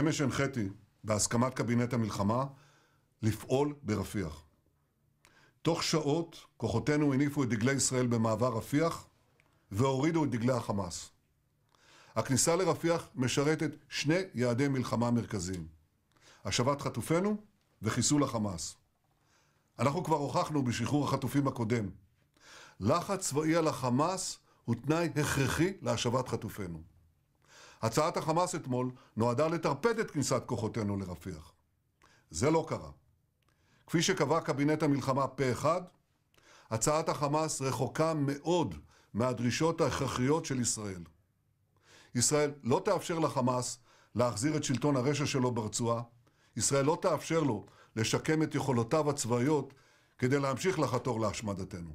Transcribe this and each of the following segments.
אמש הנחיתי, בהסכמת קבינט המלחמה, לפעול ברפיח. תוך שעות כוחותינו הניפו את דגלי ישראל במעבר רפיח והורידו את דגלי החמאס. הכניסה לרפיח משרתת שני יעדי מלחמה מרכזיים: השבת חטופינו וחיסול החמאס. אנחנו כבר הוכחנו בשחרור החטופים הקודם. לחץ צבאי על החמאס הוא תנאי הכרחי להשבת חטופינו. הצעת החמאס אתמול נועדה לטרפד את כניסת כוחותינו לרפיח. זה לא קרה. כפי שקבע קבינט המלחמה פה אחד, הצעת החמאס רחוקה מאוד מהדרישות ההכרחיות של ישראל. ישראל לא תאפשר לחמאס להחזיר את שלטון הרשע שלו ברצועה, ישראל לא תאפשר לו לשקם את יכולותיו הצבאיות כדי להמשיך לחתור להשמדתנו.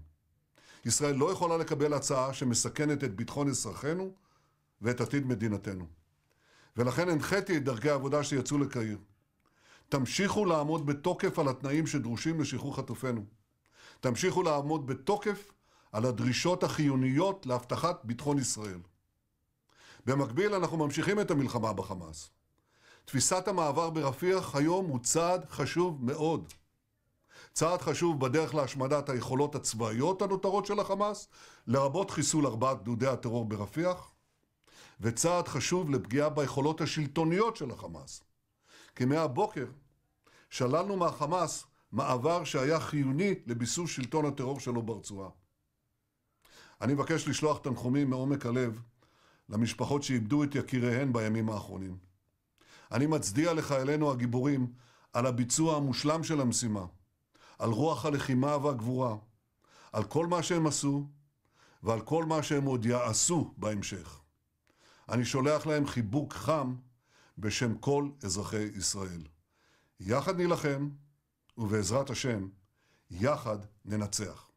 ישראל לא יכולה לקבל הצעה שמסכנת את ביטחון אזרחינו ואת עתיד מדינתנו. ולכן הנחיתי את דרכי העבודה שיצאו לקהיר. תמשיכו לעמוד בתוקף על התנאים שדרושים לשחרור חטופינו. תמשיכו לעמוד בתוקף על הדרישות החיוניות להבטחת ביטחון ישראל. במקביל, אנחנו ממשיכים את המלחמה בחמאס. תפיסת המעבר ברפיח היום הוא צעד חשוב מאוד. צעד חשוב בדרך להשמדת היכולות הצבאיות הנותרות של החמאס, לרבות חיסול ארבעת גדודי הטרור ברפיח, וצעד חשוב לפגיעה ביכולות השלטוניות של החמאס. כי מהבוקר שללנו מהחמאס מעבר שהיה חיוני לביסוס שלטון הטרור שלו ברצועה. אני מבקש לשלוח תנחומים מעומק הלב למשפחות שאיבדו את יקיריהן בימים האחרונים. אני מצדיע לחיילינו הגיבורים על הביצוע המושלם של המשימה, על רוח הלחימה והגבורה, על כל מה שהם עשו ועל כל מה שהם עוד יעשו בהמשך. אני שולח להם חיבוק חם בשם כל אזרחי ישראל. יחד נילחם, ובעזרת השם, יחד ננצח.